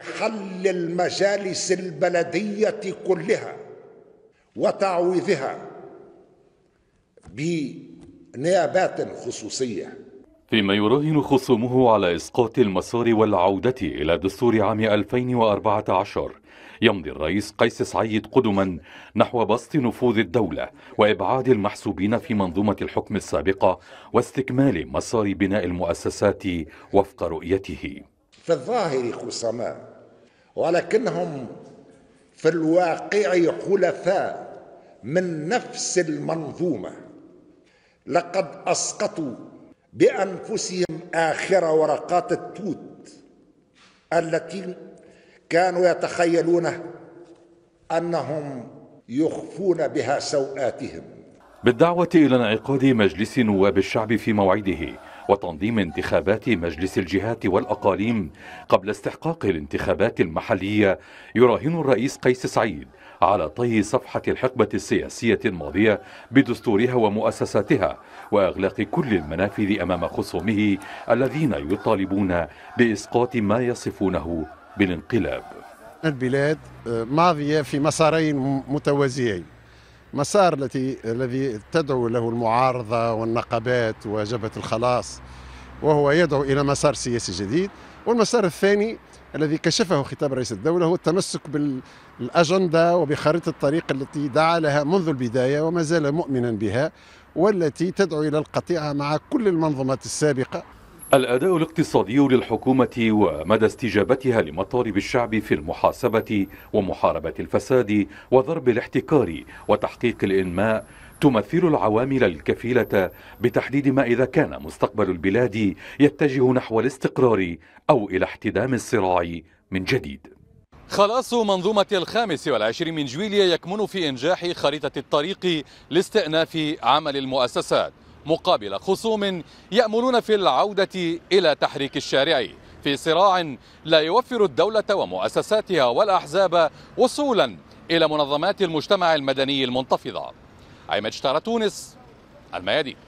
حل المجالس البلديه كلها وتعويضها بنيابات خصوصيه فيما يراهن خصومه على اسقاط المسار والعوده الى دستور عام 2014 يمضي الرئيس قيس سعيد قدما نحو بسط نفوذ الدولة وإبعاد المحسوبين في منظومة الحكم السابقة واستكمال مسار بناء المؤسسات وفق رؤيته في الظاهر خصماء ولكنهم في الواقع حلفاء من نفس المنظومه لقد اسقطوا بانفسهم اخر ورقات التوت التي كانوا يتخيلون انهم يخفون بها سوءاتهم بالدعوه الى انعقاد مجلس نواب الشعب في موعده وتنظيم انتخابات مجلس الجهات والأقاليم قبل استحقاق الانتخابات المحلية يراهن الرئيس قيس سعيد على طي صفحة الحقبة السياسية الماضية بدستورها ومؤسساتها وإغلاق كل المنافذ أمام خصومه الذين يطالبون بإسقاط ما يصفونه بالانقلاب البلاد آه، ماضية في مسارين متوازيين مسار التي الذي تدعو له المعارضة والنقابات وجبهة الخلاص وهو يدعو إلى مسار سياسي جديد والمسار الثاني الذي كشفه خطاب رئيس الدولة هو التمسك بالأجندة وبخريطة الطريق التي دعا لها منذ البداية وما زال مؤمنا بها والتي تدعو إلى القطيعة مع كل المنظومات السابقة الأداء الاقتصادي للحكومة ومدى استجابتها لمطالب الشعب في المحاسبة ومحاربة الفساد وضرب الاحتكار وتحقيق الإنماء تمثل العوامل الكفيلة بتحديد ما إذا كان مستقبل البلاد يتجه نحو الاستقرار أو إلى احتدام الصراع من جديد خلاص منظومة الخامس والعشرين من جويلية يكمن في إنجاح خريطة الطريق لاستئناف عمل المؤسسات مقابل خصوم يأملون في العودة إلى تحريك الشارع في صراع لا يوفر الدولة ومؤسساتها والأحزاب وصولا إلى منظمات المجتمع المدني المنتفضة عماد تونس الميادين